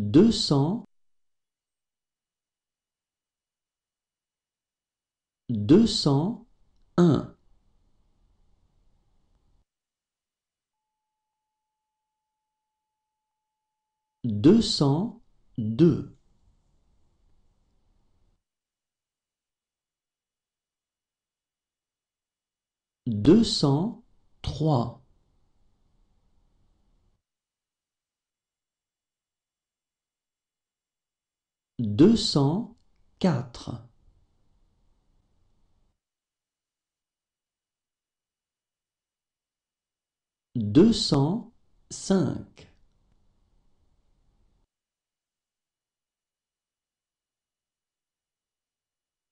200 201 202 203 204 205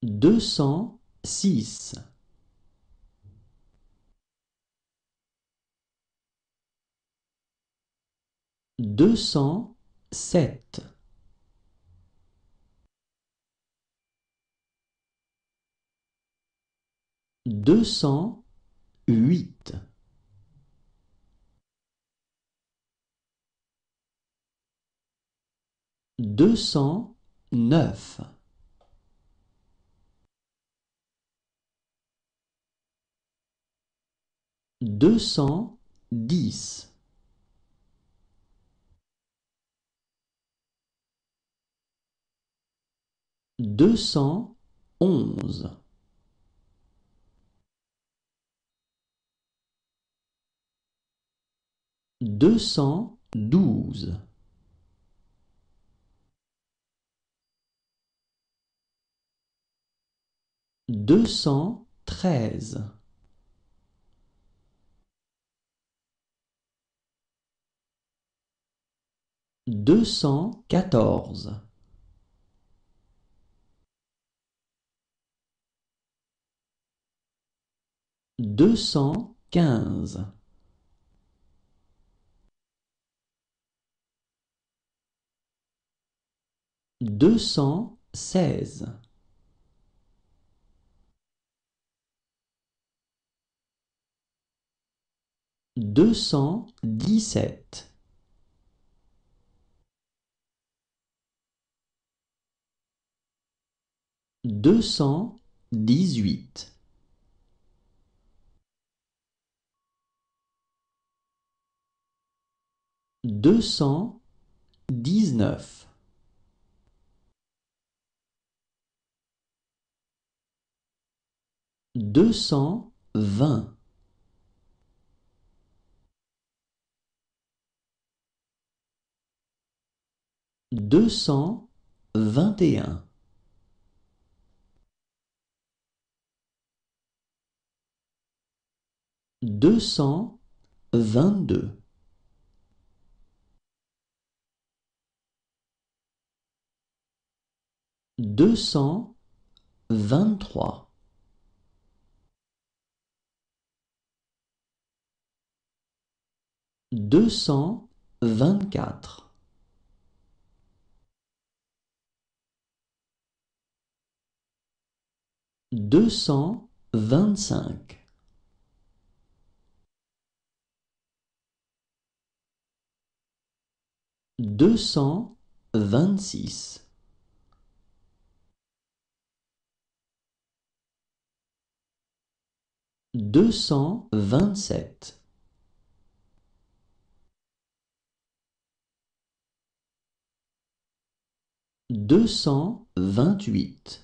206 207 208 209 210 211 212 213 214 215 216 217 218 219 220 221 222 223 224 225 226 227 228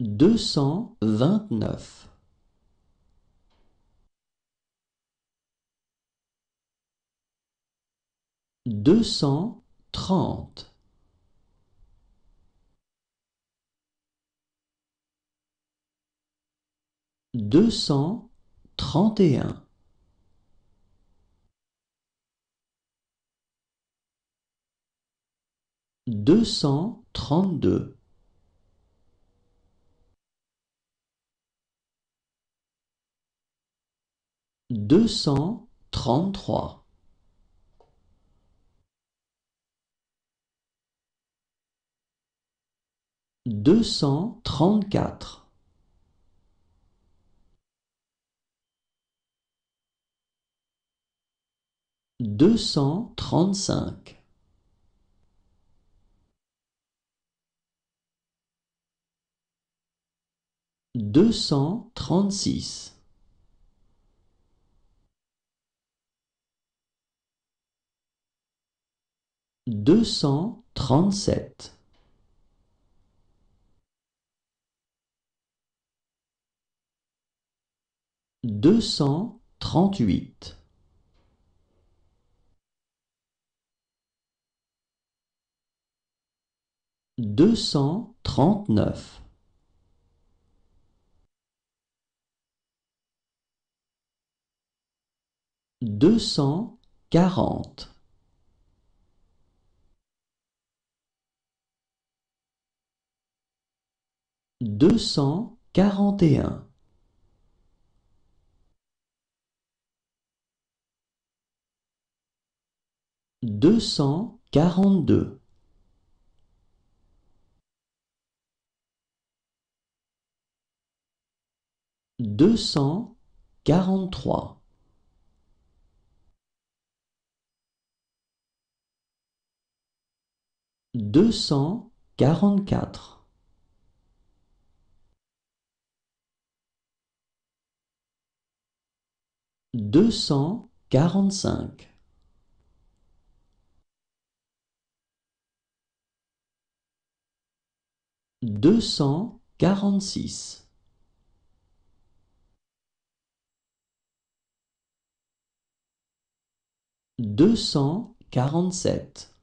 229 230 231 deux cent trente-deux. deux cent trente-trois. deux cent trente-quatre deux cent trente-cinq 236 237 238 239 240 241 242 243 deux cent quarante-quatre deux cent quarante-cinq deux cent quarante-six deux cent quarante-sept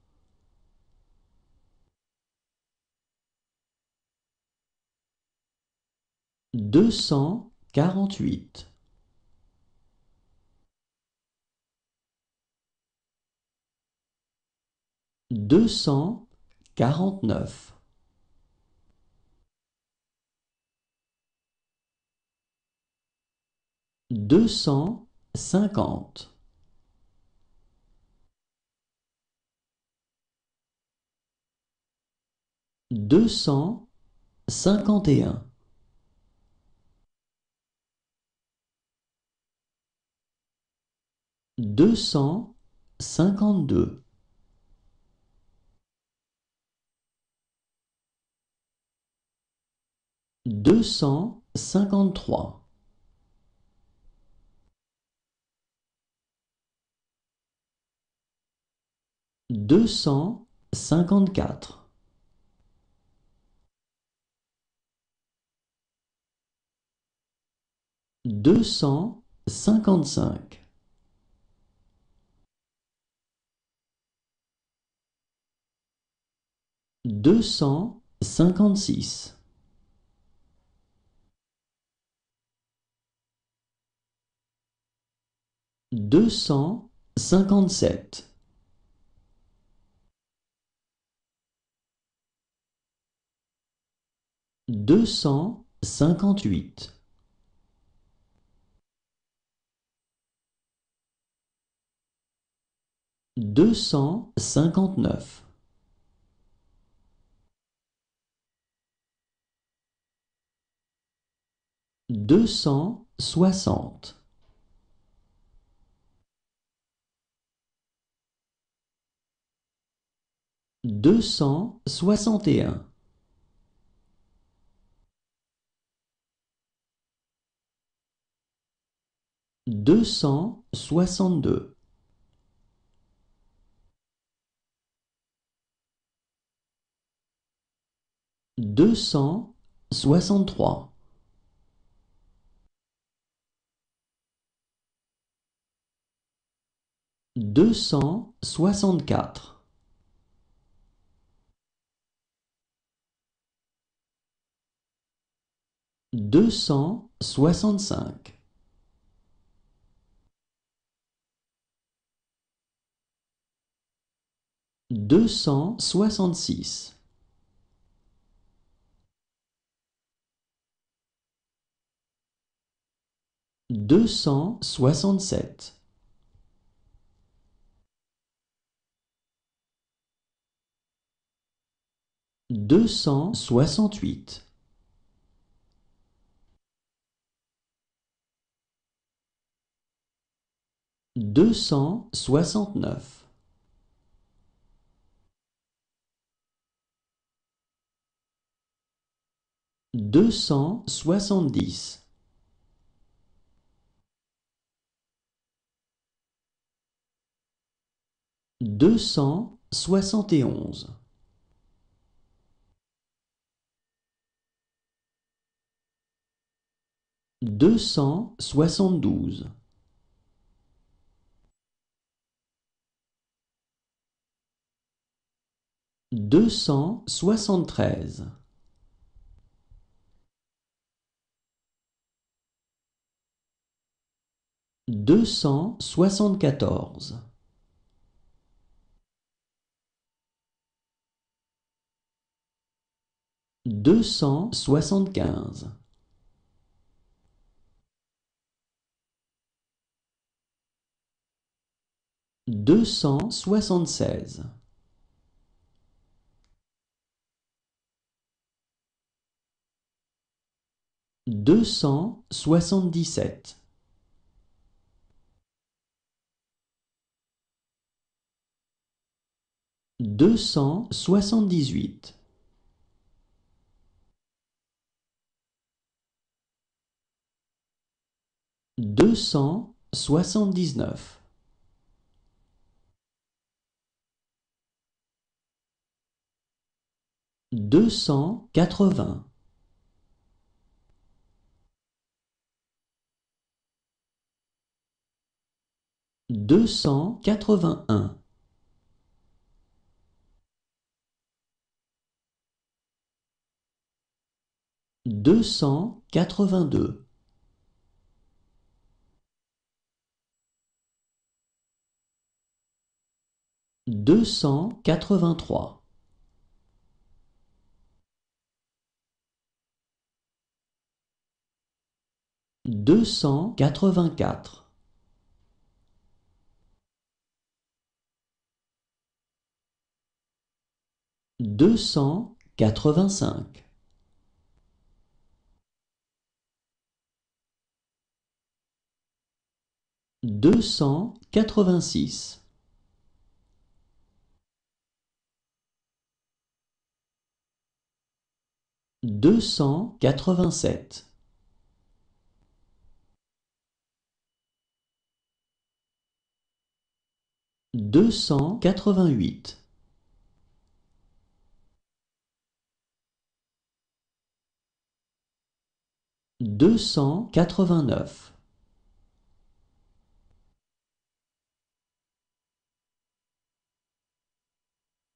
deux cent quarante-huit deux cent quarante-neuf deux cent cinquante deux cent cinquante et un deux cent cinquante-deux deux cent cinquante-trois deux cent cinquante-quatre deux cent cinquante-cinq deux cent cinquante-six deux cent cinquante-sept deux cent cinquante-huit deux cent cinquante-neuf deux cent soixante. Deux cent soixante et un. Deux cent soixante-deux. Deux cent soixante-trois. deux cent soixante-quatre deux cent soixante-cinq. deux cent soixante-six deux cent soixante-sept deux cent soixante-huit. cent soixante-neuf, deux cent soixante-dix, deux cent soixante onze. deux cent soixante-douze. deux cent soixante-treize. deux cent soixante-quatorze. deux cent soixante-quinze. deux cent soixante-seize. deux cent soixante-dix-sept. deux cent soixante-dix-huit. deux cent soixante-dix-neuf. 280 281 282 283 deux cent quatre-vingt-quatre deux cent quatre-vingt-cinq deux cent quatre-vingt-six deux cent quatre-vingt-sept deux cent quatre-vingt-huit. deux cent quatre-vingt-neuf.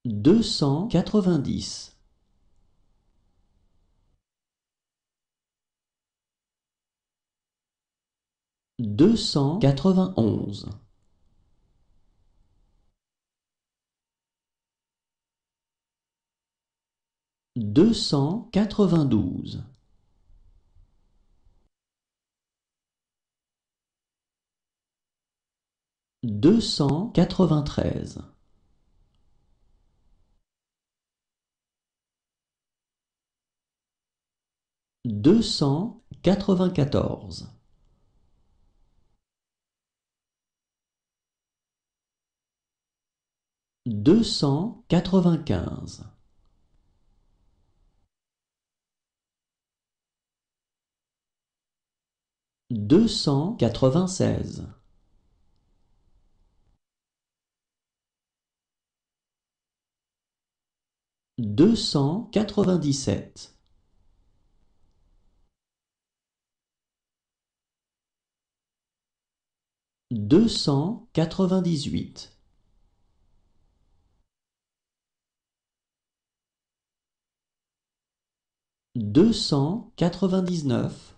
deux cent quatre-vingt-dix. deux cent quatre-vingt-onze. deux cent quatre-vingt-douze deux cent quatre-vingt-treize deux cent quatre-vingt-quatorze deux cent quatre-vingt-quinze deux cent quatre-vingt-seize deux cent quatre-vingt-dix-sept deux cent quatre-vingt-dix-huit deux cent quatre-vingt-dix-neuf